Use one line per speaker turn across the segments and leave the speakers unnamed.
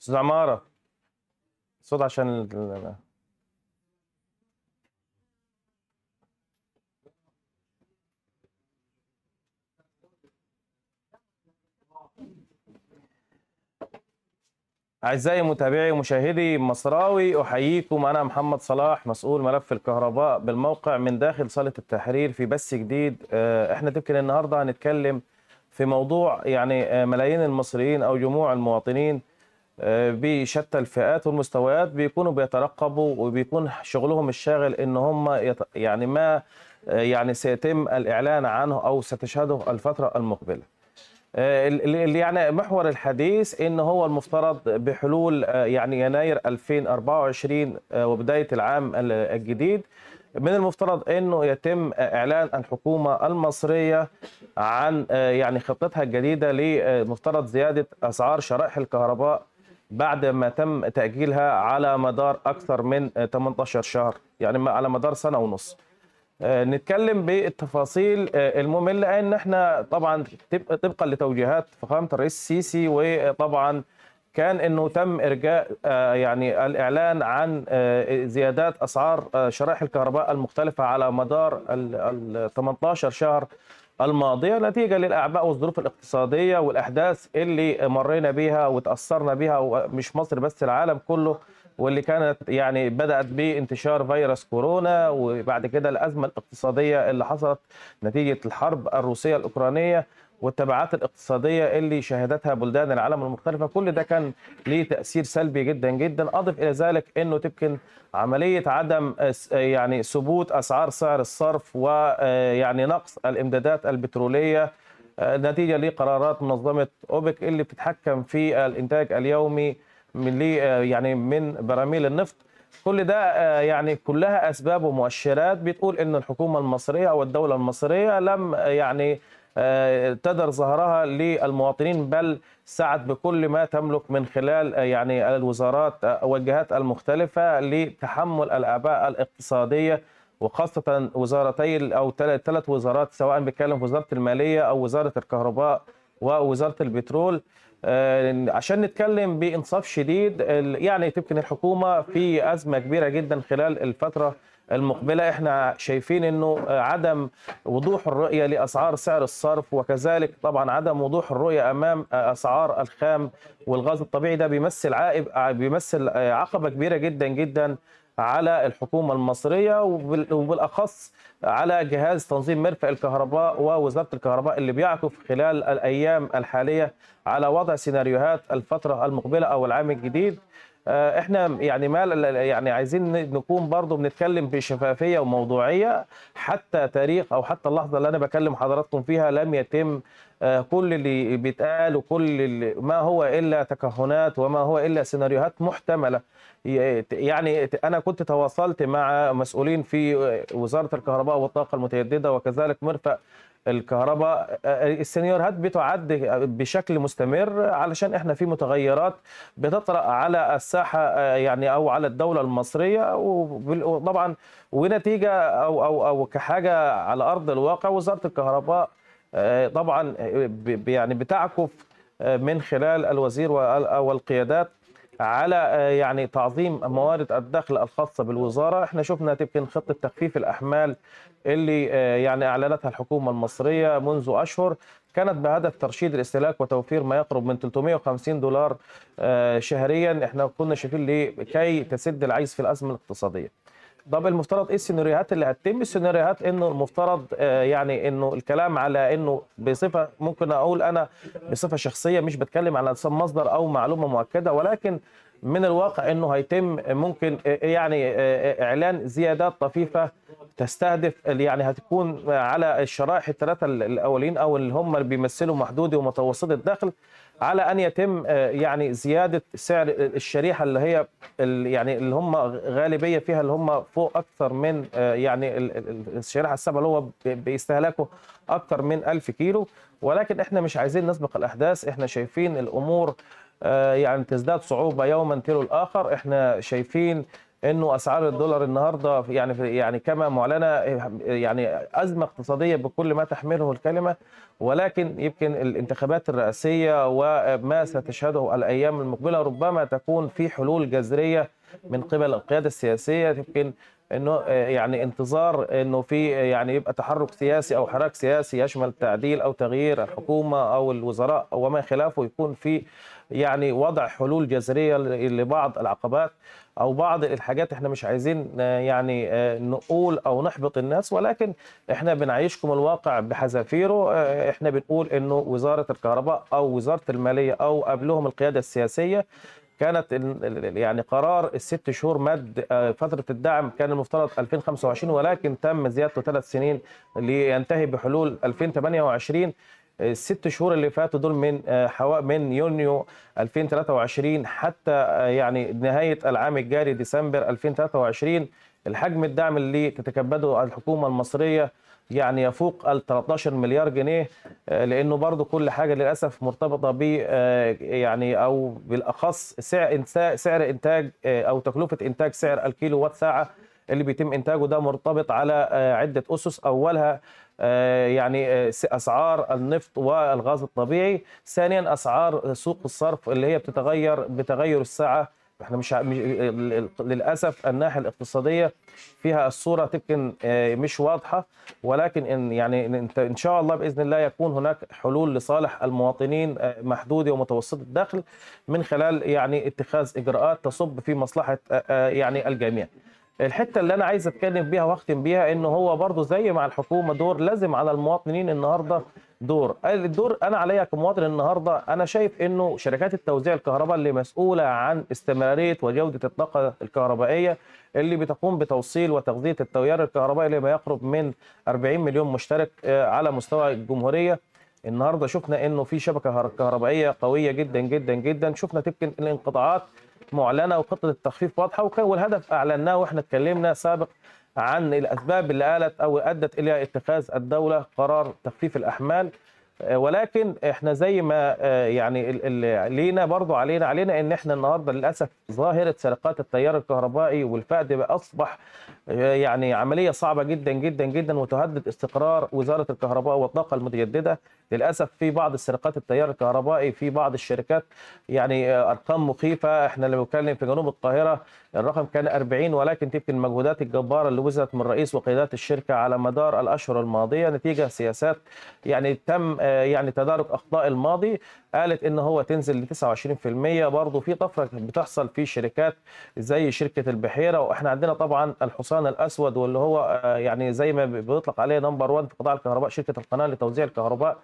استاذ عماره صوت عشان ال... أعزائي متابعي ومشاهدي مصراوي أحييكم أنا محمد صلاح مسؤول ملف الكهرباء بالموقع من داخل صالة التحرير في بث جديد آه، إحنا يمكن النهاردة هنتكلم في موضوع يعني آه، ملايين المصريين أو جموع المواطنين بشتى الفئات والمستويات بيكونوا بيترقبوا وبيكون شغلهم الشاغل ان هم يعني ما يعني سيتم الاعلان عنه او ستشهده الفتره المقبله. اللي يعني محور الحديث ان هو المفترض بحلول يعني يناير 2024 وبدايه العام الجديد من المفترض انه يتم اعلان الحكومه المصريه عن يعني خطتها الجديده لمفترض زياده اسعار شرائح الكهرباء بعد ما تم تأجيلها على مدار أكثر من 18 شهر يعني على مدار سنة ونص آه، نتكلم بالتفاصيل آه، المملة ان احنا طبعا طبقا لتوجيهات فخامة الرئيس السيسي وطبعا كان انه تم ارجاء آه، يعني الاعلان عن زيادات اسعار شرائح الكهرباء المختلفه على مدار ال 18 شهر الماضية نتيجة للأعباء والظروف الاقتصادية والأحداث اللي مرينا بيها وتأثرنا بيها ومش مصر بس العالم كله واللي كانت يعني بدأت بانتشار فيروس كورونا وبعد كده الأزمة الاقتصادية اللي حصلت نتيجة الحرب الروسية الأوكرانية والتبعات الاقتصاديه اللي شهدتها بلدان العالم المختلفه كل ده كان ليه تاثير سلبي جدا جدا اضف الى ذلك انه تمكن عمليه عدم يعني ثبوت اسعار سعر الصرف ويعني آه، نقص الامدادات البتروليه آه، نتيجه لقرارات منظمه اوبك اللي بتتحكم في الانتاج اليومي من لي آه، يعني من براميل النفط كل ده يعني كلها اسباب ومؤشرات بتقول ان الحكومه المصريه او الدوله المصريه لم يعني آه، تدر ظهرها للمواطنين بل سعت بكل ما تملك من خلال آه، يعني الوزارات آه، والجهات المختلفة لتحمل الأعباء الاقتصادية وخاصة وزارتي أو ثلاث وزارات سواء بيتكلم في وزارة المالية أو وزارة الكهرباء ووزارة البترول عشان نتكلم بإنصاف شديد يعني تمكن الحكومة في أزمة كبيرة جدا خلال الفترة المقبله احنا شايفين انه عدم وضوح الرؤيه لاسعار سعر الصرف وكذلك طبعا عدم وضوح الرؤيه امام اسعار الخام والغاز الطبيعي ده بيمثل عائب بيمثل عقبه كبيره جدا جدا على الحكومه المصريه وبالاخص على جهاز تنظيم مرفأ الكهرباء ووزاره الكهرباء اللي بيعكف خلال الايام الحاليه على وضع سيناريوهات الفتره المقبله او العام الجديد آه، احنا يعني ما يعني عايزين نكون برضو بنتكلم بشفافيه وموضوعيه حتى تاريخ او حتى اللحظه اللي انا بكلم حضراتكم فيها لم يتم آه، كل اللي بيتقال وكل اللي ما هو الا تكهنات وما هو الا سيناريوهات محتمله يعني انا كنت تواصلت مع مسؤولين في آه، وزاره الكهرباء والطاقه المتجدده وكذلك مرفأ الكهرباء السيناريوهات بتعد بشكل مستمر علشان احنا في متغيرات بتطرأ على الساحه يعني او على الدوله المصريه وطبعا ونتيجه او او او كحاجه على ارض الواقع وزاره الكهرباء آه، طبعا آه، يعني بتعكف آه، من خلال الوزير والقيادات على آه، يعني تعظيم موارد الدخل الخاصة بالوزارة احنا شفنا تمكن خطة تخفيف الأحمال اللي آه، يعني أعلنتها الحكومة المصرية منذ أشهر كانت بهدف ترشيد الاستهلاك وتوفير ما يقرب من 350 دولار آه، شهريا احنا كنا شايفين ليه كي تسد العجز في الأزمة الاقتصادية طب المفترض ايه السيناريوهات اللي هتتم؟ السيناريوهات انه المفترض آه، يعني انه الكلام على انه بصفه ممكن اقول انا بصفه شخصيه مش بتكلم على مصدر او معلومه مؤكده ولكن من الواقع انه هيتم ممكن آه، آه، يعني آه، اعلان زيادات طفيفه تستهدف يعني هتكون على الشرائح الثلاثه الاولين او اللي هم اللي بيمثلوا محدودي ومتوسطي الدخل على ان يتم يعني زياده سعر الشريحه اللي هي اللي يعني اللي هم غالبيه فيها اللي هم فوق اكثر من يعني الشريحه السبعه اللي هو بيستهلكوا اكثر من 1000 كيلو ولكن احنا مش عايزين نسبق الاحداث احنا شايفين الامور آه، يعني تزداد صعوبه يوما تلو الاخر احنا شايفين انه اسعار الدولار النهارده يعني يعني كما معلنه يعني ازمه اقتصاديه بكل ما تحمله الكلمه ولكن يمكن الانتخابات الرئاسيه وما ستشهده الايام المقبله ربما تكون في حلول جذريه من قبل القياده السياسيه يمكن انه آه، يعني انتظار انه في آه، يعني يبقى تحرك سياسي او حراك سياسي يشمل تعديل او تغيير الحكومه او الوزراء وما خلافه يكون في يعني وضع حلول جذريه لبعض العقبات او بعض الحاجات احنا مش عايزين آه، يعني آه، نقول او نحبط الناس ولكن احنا بنعيشكم الواقع بحذافيره آه، احنا بنقول انه وزاره الكهرباء او وزاره الماليه او قبلهم القياده السياسيه كانت يعني قرار الست شهور مد فتره الدعم كان المفترض 2025 ولكن تم زيادته ثلاث سنين لينتهي بحلول 2028 الست شهور اللي فاتوا دول من آه، حوا من يونيو 2023 حتى آه، يعني نهايه العام الجاري ديسمبر 2023 الحجم الدعم اللي تتكبده الحكومه المصريه يعني يفوق ال 13 مليار جنيه آه، لانه برضو كل حاجه للاسف مرتبطه ب يعني او بالاخص سعر سعر انتاج او تكلفه انتاج سعر الكيلو وات ساعه اللي بيتم انتاجه ده مرتبط على عده اسس اولها آه، يعني آه، اسعار النفط والغاز الطبيعي ثانيا اسعار سوق الصرف اللي هي بتتغير بتغير الساعه احنا مش آه، للاسف الناحيه الاقتصاديه فيها الصوره تمكن مش واضحه ولكن ان يعني ان شاء الله باذن الله يكون هناك حلول لصالح المواطنين محدوده ومتوسطه الدخل من خلال يعني اتخاذ اجراءات تصب في مصلحه يعني الجميع. الحته اللي انا عايز اتكلم بيها واختم بيها ان هو برضو زي مع الحكومه دور لازم على المواطنين النهارده دور الدور انا عليا كمواطن النهارده انا شايف انه شركات التوزيع الكهرباء اللي مسؤوله عن استمراريه وجوده الطاقه الكهربائيه اللي بتقوم بتوصيل وتغذيه التيار الكهربائي لما يقرب من 40 مليون مشترك آه، على مستوى الجمهوريه النهارده شفنا انه في شبكه كهربائيه قويه جدا جدا جدا شفنا تمكن الانقطاعات معلنه وخطه التخفيف واضحه والهدف اعلناه واحنا اتكلمنا سابق عن الاسباب اللي قالت او ادت الى اتخاذ الدوله قرار تخفيف الاحمال آه، ولكن احنا زي ما آه، يعني لينا برضو علينا علينا ان احنا النهارده للاسف ظاهره سرقات التيار الكهربائي والفقد اصبح يعني عمليه صعبه جدا جدا جدا وتهدد استقرار وزاره الكهرباء والطاقه المتجدده للاسف في بعض السرقات التيار الكهربائي في بعض الشركات يعني ارقام مخيفه احنا لما بنتكلم في جنوب القاهره الرقم كان 40 ولكن تبقى المجهودات الجباره اللي وزرت من الرئيس وقيادات الشركه على مدار الاشهر الماضيه نتيجه سياسات يعني تم يعني تدارك اخطاء الماضي قالت ان هو تنزل ل 29% برضه في طفره بتحصل في شركات زي شركه البحيره واحنا عندنا طبعا الحصان الحصان الاسود واللي هو آه، يعني زي ما بيطلق عليه نمبر 1 في قطاع الكهرباء شركه القناه لتوزيع الكهرباء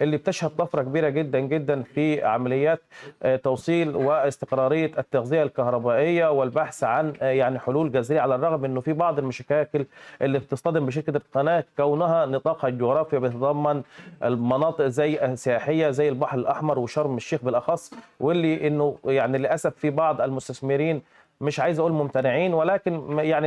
اللي بتشهد طفره كبيره جدا جدا في عمليات آه، توصيل واستقراريه التغذيه الكهربائيه والبحث عن آه، يعني حلول جذريه على الرغم انه في بعض المشاكل اللي بتصطدم بشركه القناه كونها نطاقها الجغرافي بيتضمن المناطق زي السياحيه زي البحر الاحمر وشرم الشيخ بالاخص واللي انه يعني للاسف في بعض المستثمرين مش عايز اقول ممتنعين ولكن يعني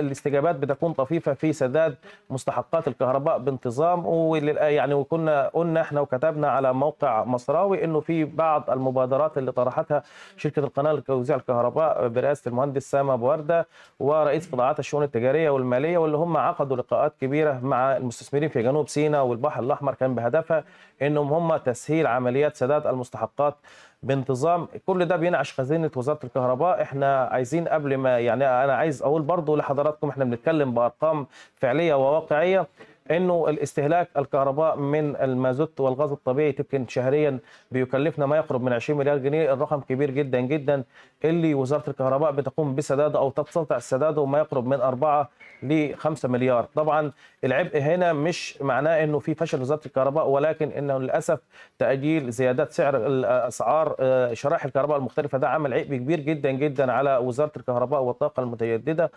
الاستجابات بتكون طفيفه في سداد مستحقات الكهرباء بانتظام يعني وكنا قلنا احنا وكتبنا على موقع مصراوي انه في بعض المبادرات اللي طرحتها شركه القناه لتوزيع الكهرباء برئاسه المهندس سامه ابو ورده ورئيس قطاعات الشؤون التجاريه والماليه واللي هم عقدوا لقاءات كبيره مع المستثمرين في جنوب سيناء والبحر الاحمر كان بهدفها انهم هم تسهيل عمليات سداد المستحقات بانتظام كل ده بينعش خزينه وزاره الكهرباء احنا عايزين قبل ما يعني انا عايز اقول برضو لحضراتكم احنا بنتكلم بارقام فعليه وواقعيه انه الاستهلاك الكهرباء من المازوت والغاز الطبيعي يمكن شهريا بيكلفنا ما يقرب من 20 مليار جنيه الرقم كبير جدا جدا اللي وزاره الكهرباء بتقوم بسداده او تستطع سداده ما يقرب من 4 ل 5 مليار طبعا العبء هنا مش معناه انه في فشل وزاره الكهرباء ولكن انه للاسف تاجيل زيادات سعر الاسعار آه، شرائح الكهرباء المختلفه ده عمل عبء كبير جدا جدا على وزاره الكهرباء والطاقه المتجدده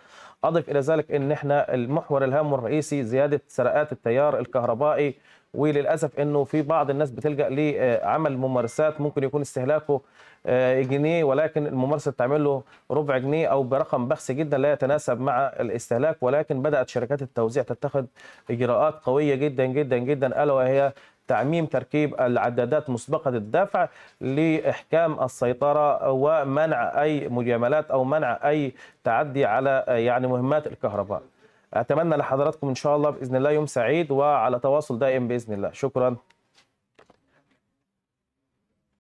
اضف الى ذلك ان احنا المحور الهام والرئيسي زياده سرقات سباقات التيار الكهربائي وللاسف انه في بعض الناس بتلجا لعمل ممارسات ممكن يكون استهلاكه آه، جنيه ولكن الممارسه بتعمل له ربع جنيه او برقم بخس جدا لا يتناسب مع الاستهلاك ولكن بدات شركات التوزيع تتخذ اجراءات قويه جدا جدا جدا الا وهي تعميم تركيب العدادات مسبقة الدفع لإحكام السيطرة ومنع أي مجاملات أو منع أي تعدي على آه، يعني مهمات الكهرباء اتمنى لحضراتكم ان شاء الله باذن الله يوم سعيد وعلى تواصل دائم باذن الله شكرا